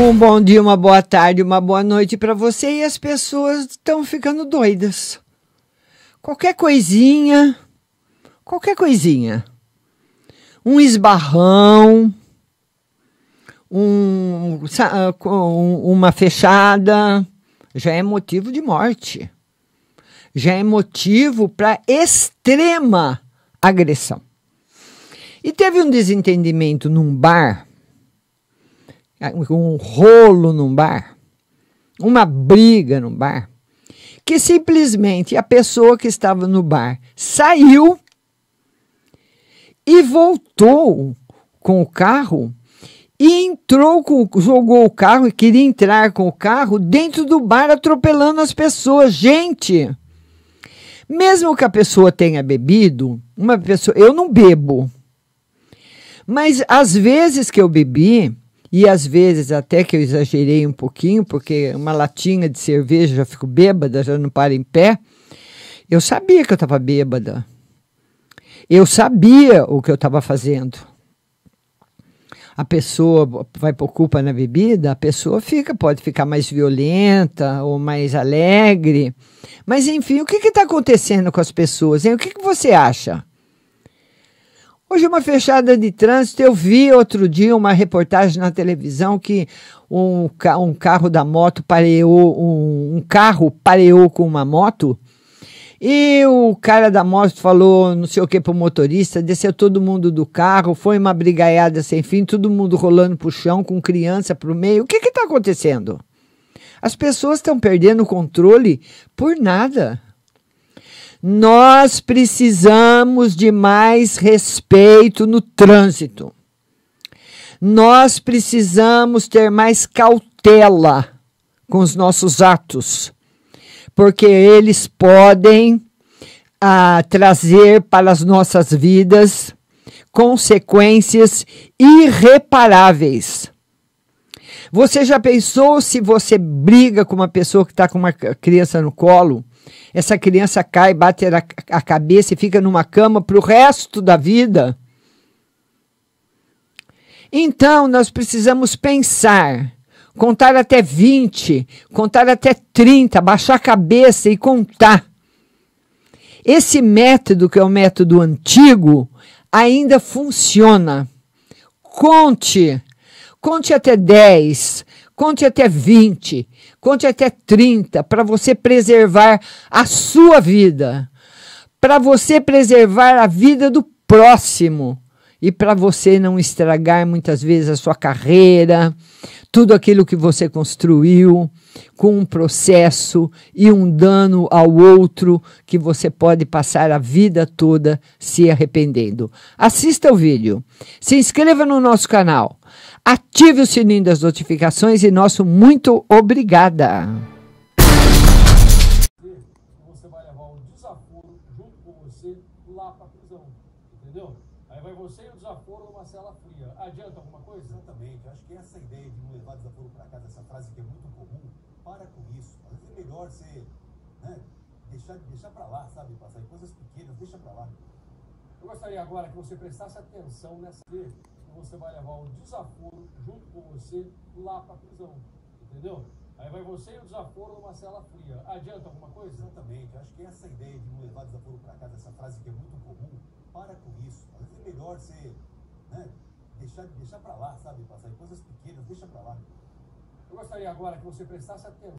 Então, um bom dia, uma boa tarde, uma boa noite para você. E as pessoas estão ficando doidas. Qualquer coisinha, qualquer coisinha. Um esbarrão, ah, um, uma fechada, já é motivo de morte. Já é motivo para extrema agressão. E teve um desentendimento num bar um rolo num bar, uma briga num bar, que simplesmente a pessoa que estava no bar saiu e voltou com o carro e entrou com, jogou o carro e queria entrar com o carro dentro do bar atropelando as pessoas. Gente, mesmo que a pessoa tenha bebido, uma pessoa, eu não bebo. Mas às vezes que eu bebi, e às vezes até que eu exagerei um pouquinho, porque uma latinha de cerveja já fico bêbada, já não para em pé. Eu sabia que eu estava bêbada. Eu sabia o que eu estava fazendo. A pessoa vai por culpa na bebida, a pessoa fica, pode ficar mais violenta ou mais alegre. Mas enfim, o que está acontecendo com as pessoas? Hein? O que, que você acha? Hoje, é uma fechada de trânsito. Eu vi outro dia uma reportagem na televisão que um, um carro da moto pareou, um, um, carro pareou com uma moto. E o cara da moto falou não sei o que pro motorista, desceu todo mundo do carro, foi uma brigaiada sem fim, todo mundo rolando pro chão, com criança pro meio. O que que tá acontecendo? As pessoas estão perdendo o controle por nada. Nós precisamos de mais respeito no trânsito. Nós precisamos ter mais cautela com os nossos atos, porque eles podem ah, trazer para as nossas vidas consequências irreparáveis. Você já pensou se você briga com uma pessoa que está com uma criança no colo essa criança cai, bate a, a cabeça e fica numa cama para o resto da vida. Então, nós precisamos pensar, contar até 20, contar até 30, baixar a cabeça e contar. Esse método, que é o método antigo, ainda funciona. Conte Conte até 10, conte até 20, conte até 30 para você preservar a sua vida, para você preservar a vida do próximo e para você não estragar muitas vezes a sua carreira, tudo aquilo que você construiu com um processo e um dano ao outro que você pode passar a vida toda se arrependendo. Assista o vídeo, se inscreva no nosso canal, ative o sininho das notificações e nosso muito obrigada. Você vai levar um desaforo junto com você lá para prisão, entendeu? Aí vai você e o desaforo numa cela fria. Adianta alguma coisa? Exatamente. Acho que essa ideia de não levar desaforo para casa, essa frase que é muito comum, para com isso. Às vezes é melhor você né, deixar, deixar para lá, sabe? Passar em coisas pequenas, deixa para lá. Eu gostaria agora que você prestasse atenção nessa que você vai levar o desaforo junto com você lá para a prisão. Entendeu? Aí vai você e o desaforo numa cela fria. Adianta alguma coisa? Exatamente. Acho que essa ideia de não levar desaforo para casa, essa frase que é muito comum, para com isso melhor você né, deixar, deixar para lá, sabe? Passar coisas pequenas, deixa para lá. Eu gostaria agora que você prestasse atenção.